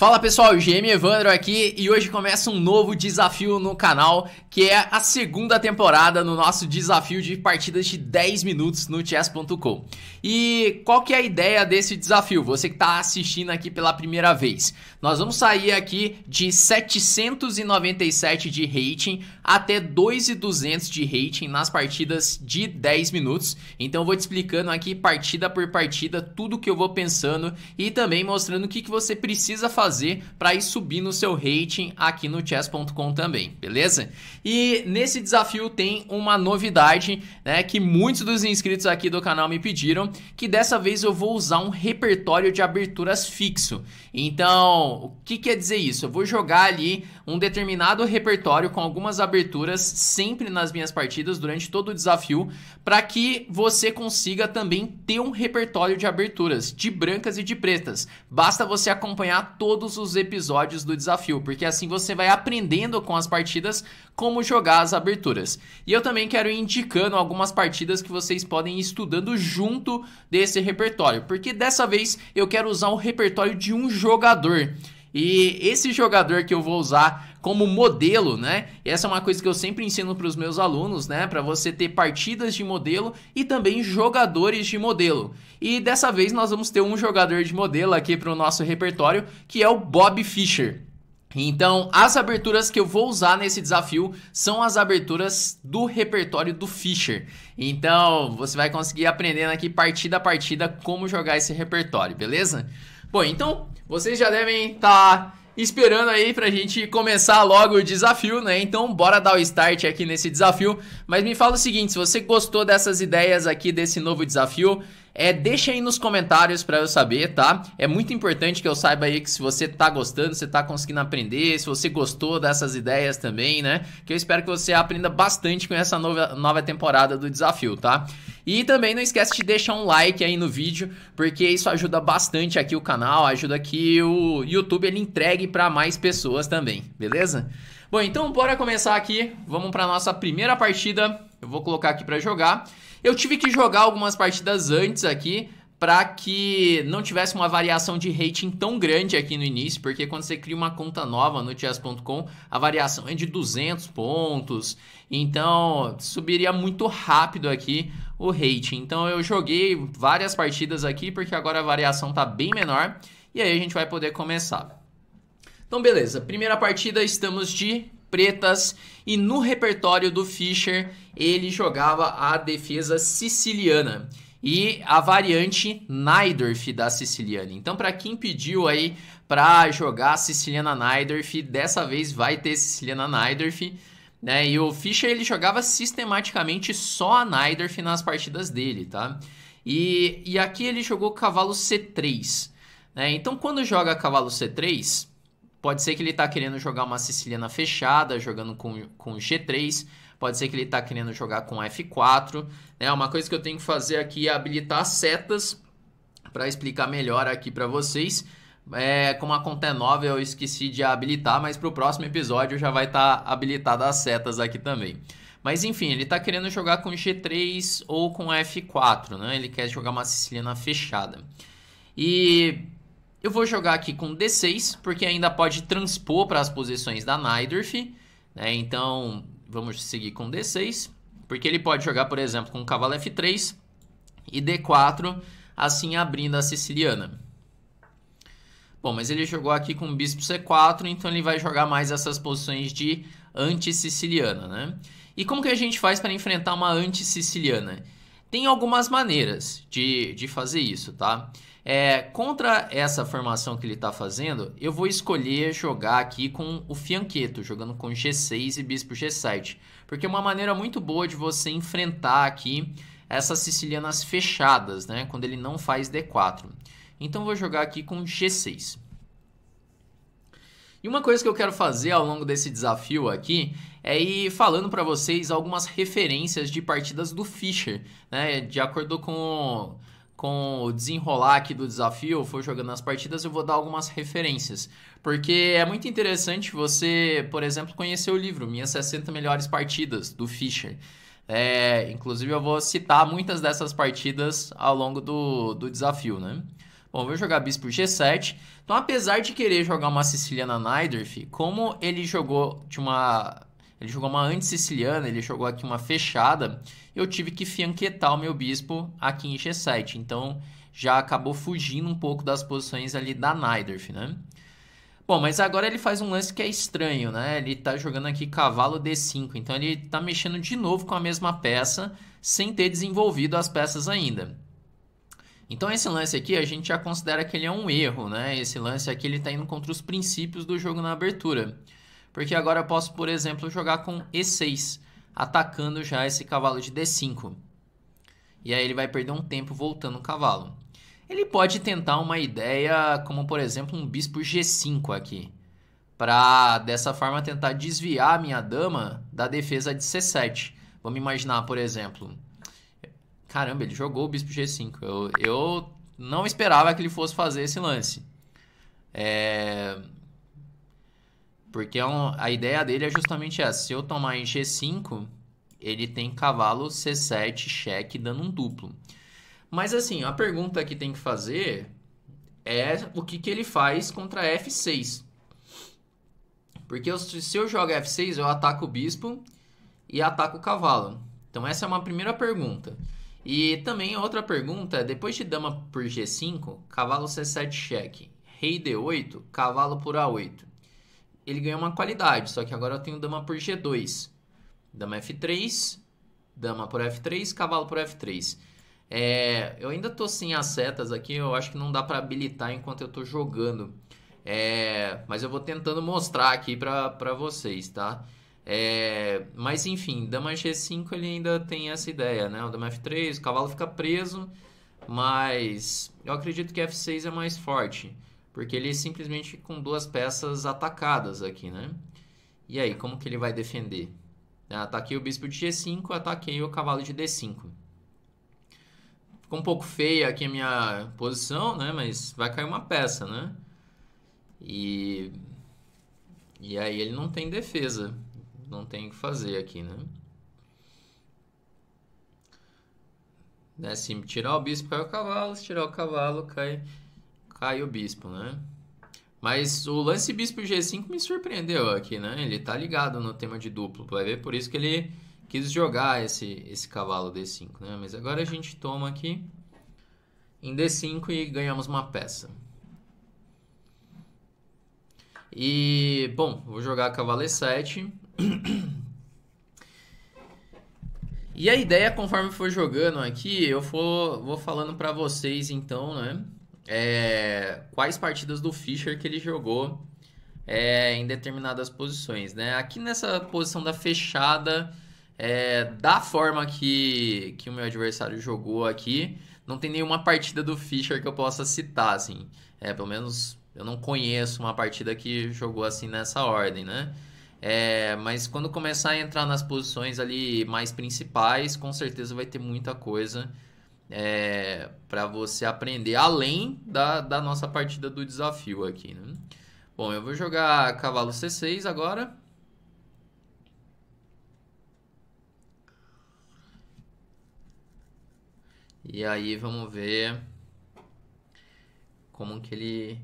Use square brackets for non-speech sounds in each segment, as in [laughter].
Fala pessoal, GM Evandro aqui e hoje começa um novo desafio no canal, que é a segunda temporada no nosso desafio de partidas de 10 minutos no chess.com. E qual que é a ideia desse desafio? Você que está assistindo aqui pela primeira vez. Nós vamos sair aqui de 797 de rating até 2,200 de rating nas partidas de 10 minutos. Então eu vou te explicando aqui partida por partida tudo que eu vou pensando e também mostrando o que, que você precisa fazer fazer para ir subir no seu rating aqui no chess.com também, beleza? E nesse desafio tem uma novidade, né, que muitos dos inscritos aqui do canal me pediram, que dessa vez eu vou usar um repertório de aberturas fixo. Então, o que quer dizer isso? Eu vou jogar ali um determinado repertório com algumas aberturas sempre nas minhas partidas durante todo o desafio, para que você consiga também ter um repertório de aberturas de brancas e de pretas. Basta você acompanhar todo todos os episódios do desafio, porque assim você vai aprendendo com as partidas como jogar as aberturas. E eu também quero ir indicando algumas partidas que vocês podem ir estudando junto desse repertório, porque dessa vez eu quero usar o repertório de um jogador. E esse jogador que eu vou usar como modelo, né? E essa é uma coisa que eu sempre ensino para os meus alunos, né? Para você ter partidas de modelo e também jogadores de modelo. E dessa vez nós vamos ter um jogador de modelo aqui para o nosso repertório, que é o Bob Fischer. Então, as aberturas que eu vou usar nesse desafio são as aberturas do repertório do Fischer. Então, você vai conseguir aprendendo aqui partida a partida como jogar esse repertório, beleza? Bom, então, vocês já devem estar tá esperando aí pra gente começar logo o desafio, né? Então bora dar o start aqui nesse desafio. Mas me fala o seguinte, se você gostou dessas ideias aqui desse novo desafio, é, deixa aí nos comentários para eu saber, tá? É muito importante que eu saiba aí que se você tá gostando, se tá conseguindo aprender, se você gostou dessas ideias também, né? Que eu espero que você aprenda bastante com essa nova, nova temporada do desafio, tá? E também não esquece de deixar um like aí no vídeo, porque isso ajuda bastante aqui o canal, ajuda que o YouTube ele entregue para mais pessoas também, beleza? Bom, então bora começar aqui. Vamos para nossa primeira partida. Eu vou colocar aqui para jogar. Eu tive que jogar algumas partidas antes aqui para que não tivesse uma variação de rating tão grande aqui no início, porque quando você cria uma conta nova no chess.com, a variação é de 200 pontos, então subiria muito rápido aqui o rating. Então eu joguei várias partidas aqui, porque agora a variação tá bem menor, e aí a gente vai poder começar. Então beleza, primeira partida estamos de pretas e no repertório do Fischer ele jogava a defesa siciliana e a variante Naidorf da siciliana. Então para quem pediu aí para jogar a siciliana Naidorf, dessa vez vai ter siciliana Naidorf. Né? E o Fischer ele jogava sistematicamente só a Naidorf nas partidas dele, tá? E, e aqui ele jogou cavalo C3. Né? Então quando joga cavalo C3, Pode ser que ele tá querendo jogar uma siciliana fechada, jogando com, com G3. Pode ser que ele tá querendo jogar com F4. Né? Uma coisa que eu tenho que fazer aqui é habilitar setas para explicar melhor aqui para vocês. É, como a conta é nova, eu esqueci de habilitar, mas para o próximo episódio já vai estar tá habilitada as setas aqui também. Mas enfim, ele está querendo jogar com G3 ou com F4, né? Ele quer jogar uma siciliana fechada. E eu vou jogar aqui com D6, porque ainda pode transpor para as posições da Nidorf. Né? Então, vamos seguir com D6, porque ele pode jogar, por exemplo, com cavalo F3 e D4, assim abrindo a siciliana. Bom, mas ele jogou aqui com bispo C4, então ele vai jogar mais essas posições de anti-siciliana, né? E como que a gente faz para enfrentar uma anti-siciliana? Tem algumas maneiras de, de fazer isso, Tá? É, contra essa formação que ele está fazendo, eu vou escolher jogar aqui com o fianchetto jogando com G6 e Bispo G7. Porque é uma maneira muito boa de você enfrentar aqui essas sicilianas fechadas, né? Quando ele não faz D4. Então vou jogar aqui com G6. E uma coisa que eu quero fazer ao longo desse desafio aqui é ir falando para vocês algumas referências de partidas do Fischer, né? De acordo com com o desenrolar aqui do desafio, for jogando as partidas, eu vou dar algumas referências. Porque é muito interessante você, por exemplo, conhecer o livro Minhas 60 Melhores Partidas, do Fischer. É, inclusive, eu vou citar muitas dessas partidas ao longo do, do desafio, né? Bom, vou jogar bispo G7. Então, apesar de querer jogar uma siciliana Nidorf, como ele jogou de uma ele jogou uma anti-siciliana, ele jogou aqui uma fechada. Eu tive que fianquetar o meu bispo aqui em G7. Então já acabou fugindo um pouco das posições ali da Nidorf, né? Bom, mas agora ele faz um lance que é estranho, né? Ele tá jogando aqui cavalo D5, então ele tá mexendo de novo com a mesma peça, sem ter desenvolvido as peças ainda. Então esse lance aqui a gente já considera que ele é um erro, né? Esse lance aqui ele tá indo contra os princípios do jogo na abertura porque agora eu posso, por exemplo, jogar com E6, atacando já esse cavalo de D5. E aí ele vai perder um tempo voltando o cavalo. Ele pode tentar uma ideia como, por exemplo, um bispo G5 aqui, para dessa forma tentar desviar a minha dama da defesa de C7. Vamos imaginar, por exemplo, caramba, ele jogou o bispo G5. Eu, eu não esperava que ele fosse fazer esse lance. É, porque é um, a ideia dele é justamente essa. Se eu tomar em G5, ele tem cavalo C7 cheque dando um duplo. Mas assim, a pergunta que tem que fazer é o que, que ele faz contra F6. Porque eu, se eu jogo F6, eu ataco o bispo e ataco o cavalo. Então essa é uma primeira pergunta. E também outra pergunta é, depois de dama por G5, cavalo C7 cheque, rei D8, cavalo por A8 ele ganha uma qualidade, só que agora eu tenho dama por G2. Dama F3, dama por F3, cavalo por F3. É, eu ainda tô sem as setas aqui, eu acho que não dá para habilitar enquanto eu tô jogando. É, mas eu vou tentando mostrar aqui para vocês, tá? É, mas enfim, dama G5 ele ainda tem essa ideia, né? O dama F3, o cavalo fica preso, mas eu acredito que F6 é mais forte. Porque ele simplesmente com duas peças atacadas aqui, né? E aí, como que ele vai defender? Ah, ataquei o bispo de G5, ataquei o cavalo de D5. Ficou um pouco feia aqui a minha posição, né? Mas vai cair uma peça, né? E... E aí ele não tem defesa. Não tem o que fazer aqui, né? Né? Se tirar o bispo, cai o cavalo. Se tirar o cavalo, cai Caiu o bispo, né? Mas o lance bispo G5 me surpreendeu aqui, né? Ele tá ligado no tema de duplo. Vai ver por isso que ele quis jogar esse, esse cavalo D5, né? Mas agora a gente toma aqui em D5 e ganhamos uma peça. E, bom, vou jogar cavalo E7. e a ideia, conforme for jogando aqui, eu for, vou falando para vocês, então, né? é, quais partidas do Fischer que ele jogou é, em determinadas posições. Né? Aqui nessa posição da fechada, é, da forma que, que o meu adversário jogou aqui, não tem nenhuma partida do Fischer que eu possa citar. Assim. É, pelo menos eu não conheço uma partida que jogou assim nessa ordem. Né? É, mas quando começar a entrar nas posições ali mais principais, com certeza vai ter muita coisa é, para você aprender além da, da nossa partida do desafio aqui. Né? Bom, eu vou jogar cavalo C6 agora. E aí vamos ver como que ele,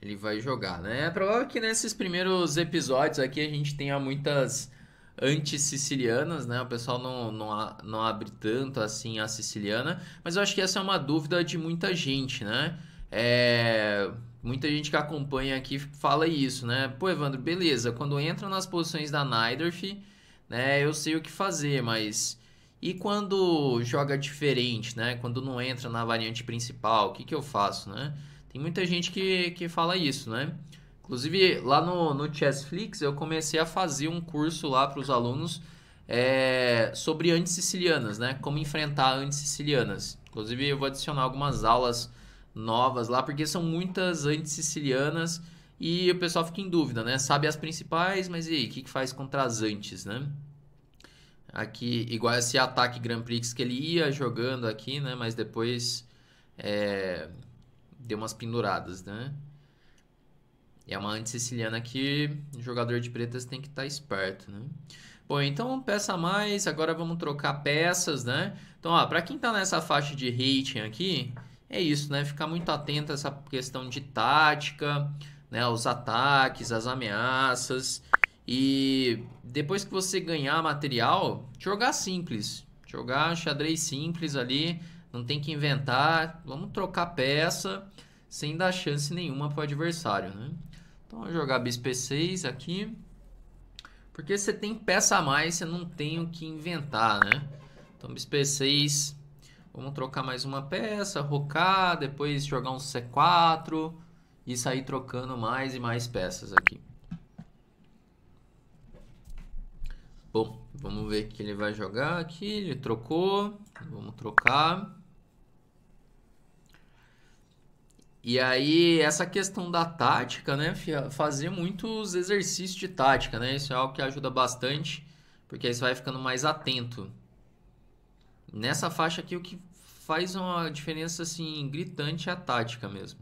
ele vai jogar, né? É provável que nesses primeiros episódios aqui a gente tenha muitas anti-sicilianas, né? O pessoal não, não, não abre tanto assim a siciliana, mas eu acho que essa é uma dúvida de muita gente, né? É, muita gente que acompanha aqui fala isso, né? Pô, Evandro, beleza, quando entra nas posições da Neidorf, né, eu sei o que fazer, mas e quando joga diferente, né? Quando não entra na variante principal, o que, que eu faço, né? Tem muita gente que, que fala isso, né? Inclusive, lá no, no Chessflix, eu comecei a fazer um curso lá para os alunos é, sobre anti-sicilianas, né? Como enfrentar anti-sicilianas. Inclusive, eu vou adicionar algumas aulas novas lá, porque são muitas anti-sicilianas e o pessoal fica em dúvida, né? Sabe as principais, mas e aí, o que, que faz contra as antes, né? Aqui, igual esse ataque Grand Prix que ele ia jogando aqui, né? Mas depois é, deu umas penduradas, né? é uma anti-siciliana que jogador de pretas tem que estar tá esperto, né? Bom, então peça mais, agora vamos trocar peças, né? Então, ó, para quem tá nessa faixa de rating aqui, é isso, né? Ficar muito atento a essa questão de tática, né? Os ataques, as ameaças. E depois que você ganhar material, jogar simples. Jogar xadrez simples ali, não tem que inventar. Vamos trocar peça sem dar chance nenhuma para o adversário, né? Então, vou jogar bispo e6 aqui. Porque você tem peça a mais, você não tem o que inventar, né? Então, bispo e6... Vamos trocar mais uma peça, rocar, depois jogar um C4 e sair trocando mais e mais peças aqui. Bom, vamos ver o que ele vai jogar aqui. Ele trocou. Vamos trocar. E aí, essa questão da tática, né, fia? Fazer muitos exercícios de tática, né? Isso é algo que ajuda bastante, porque aí você vai ficando mais atento. Nessa faixa aqui, o que faz uma diferença, assim, gritante é a tática mesmo.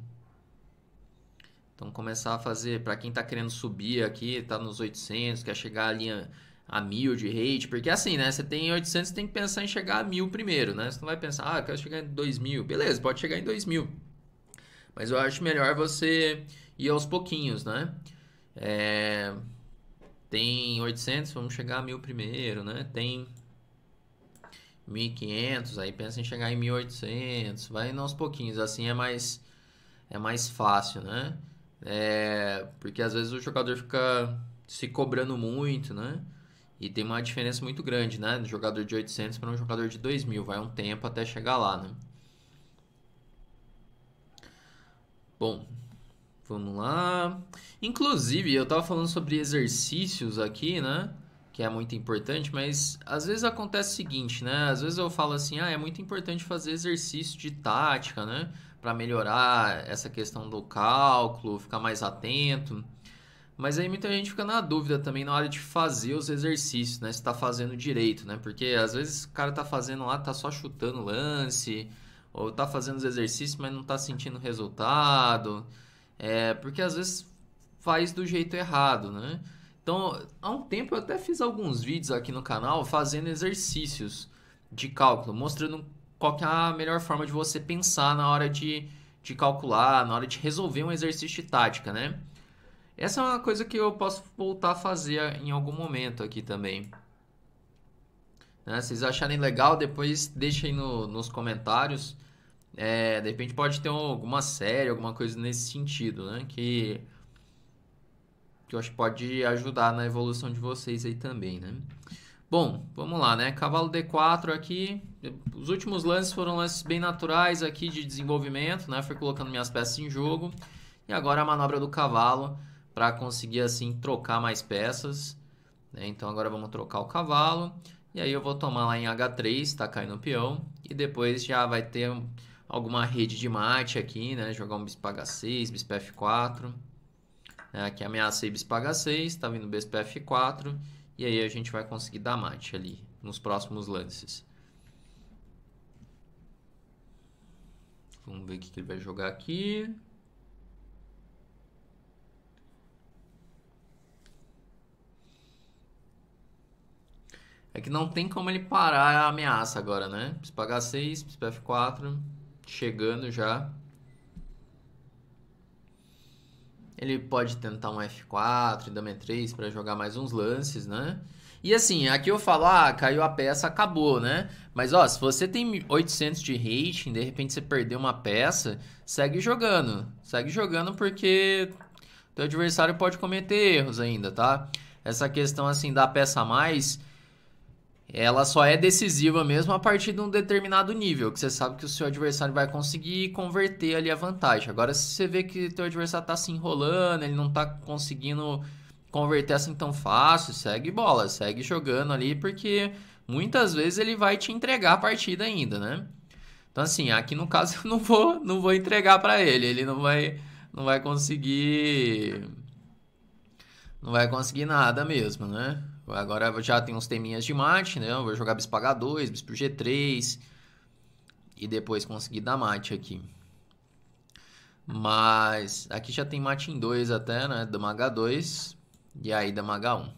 Então, começar a fazer, para quem tá querendo subir aqui, tá nos 800, quer chegar ali a, a 1000 de rate, porque é assim, né? Você tem 800, você tem que pensar em chegar a 1000 primeiro, né? Você não vai pensar, ah, eu quero chegar em 2000. Beleza, pode chegar em 2000. Mas eu acho melhor você ir aos pouquinhos, né? É, tem 800, vamos chegar a 1000 primeiro, né? Tem 1500, aí pensa em chegar em 1800, vai indo aos pouquinhos, assim é mais é mais fácil, né? É, porque às vezes o jogador fica se cobrando muito, né? E tem uma diferença muito grande, né? Do jogador de 800 para um jogador de 2000, vai um tempo até chegar lá, né? Bom, vamos lá. Inclusive, eu estava falando sobre exercícios aqui, né? Que é muito importante, mas às vezes acontece o seguinte, né? Às vezes eu falo assim, ah, é muito importante fazer exercício de tática, né? Para melhorar essa questão do cálculo, ficar mais atento. Mas aí muita gente fica na dúvida também na hora de fazer os exercícios, né? Se tá fazendo direito, né? Porque às vezes o cara tá fazendo lá, tá só chutando lance, ou tá fazendo os exercícios, mas não tá sentindo resultado. É, porque às vezes faz do jeito errado, né? Então, há um tempo eu até fiz alguns vídeos aqui no canal fazendo exercícios de cálculo, mostrando qual é a melhor forma de você pensar na hora de, de calcular, na hora de resolver um exercício de tática, né? Essa é uma coisa que eu posso voltar a fazer em algum momento aqui também. Né? Se vocês acharem legal, depois deixem no, nos comentários. É, de repente pode ter alguma série, alguma coisa nesse sentido, né? Que, que eu acho que pode ajudar na evolução de vocês aí também, né? Bom, vamos lá, né? Cavalo D4 aqui. Os últimos lances foram lances bem naturais aqui de desenvolvimento, né? Fui colocando minhas peças em jogo. E agora a manobra do cavalo para conseguir assim trocar mais peças. Né? Então agora vamos trocar o cavalo. E aí eu vou tomar lá em H3, tá caindo um peão. E depois já vai ter alguma rede de mate aqui, né? Jogar um bispo H6, bispo F4. É, aqui aí bispo H6, tá vindo bispo F4. E aí a gente vai conseguir dar mate ali nos próximos lances. Vamos ver o que ele vai jogar aqui. É que não tem como ele parar a ameaça agora, né? Preciso pagar 6, preciso F4. Chegando já. Ele pode tentar um F4 e dama E3 para jogar mais uns lances, né? E assim, aqui eu falo, ah, caiu a peça, acabou, né? Mas ó, se você tem 800 de rating, de repente você perdeu uma peça, segue jogando. Segue jogando porque teu adversário pode cometer erros ainda, tá? Essa questão assim da peça a mais ela só é decisiva mesmo a partir de um determinado nível, que você sabe que o seu adversário vai conseguir converter ali a vantagem. Agora, se você vê que seu adversário está se enrolando, ele não está conseguindo converter assim tão fácil, segue bola, segue jogando ali, porque muitas vezes ele vai te entregar a partida ainda, né? Então, assim, aqui no caso [laughs] eu não vou, não vou entregar para ele, ele não vai, não vai conseguir... Não vai conseguir nada mesmo, né? Agora já tem uns teminhas de mate, né? Eu vou jogar bispo H2, bispo G3 e depois conseguir dar mate aqui. Mas aqui já tem mate em 2 até, né? Dama H2 e aí dama H1.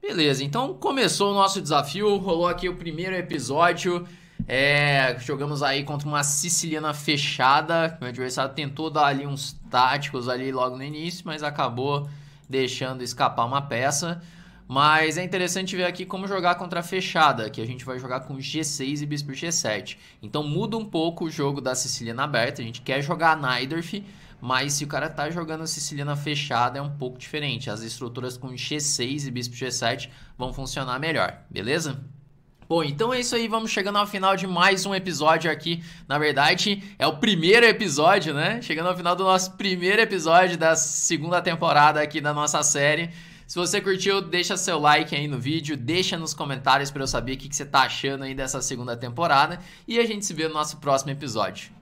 Beleza, então começou o nosso desafio, rolou aqui o primeiro episódio. É, jogamos aí contra uma siciliana fechada. Meu adversário tentou dar ali uns táticos ali logo no início, mas acabou deixando escapar uma peça. Mas é interessante ver aqui como jogar contra a fechada, que a gente vai jogar com G6 e bispo G7. Então muda um pouco o jogo da Siciliana aberta, a gente quer jogar a Naidorf, mas se o cara tá jogando a Siciliana fechada é um pouco diferente. As estruturas com G6 e bispo G7 vão funcionar melhor, beleza? Bom, então é isso aí, vamos chegando ao final de mais um episódio aqui. Na verdade, é o primeiro episódio, né? Chegando ao final do nosso primeiro episódio da segunda temporada aqui da nossa série. Se você curtiu, deixa seu like aí no vídeo, deixa nos comentários para eu saber o que, que você tá achando aí dessa segunda temporada e a gente se vê no nosso próximo episódio.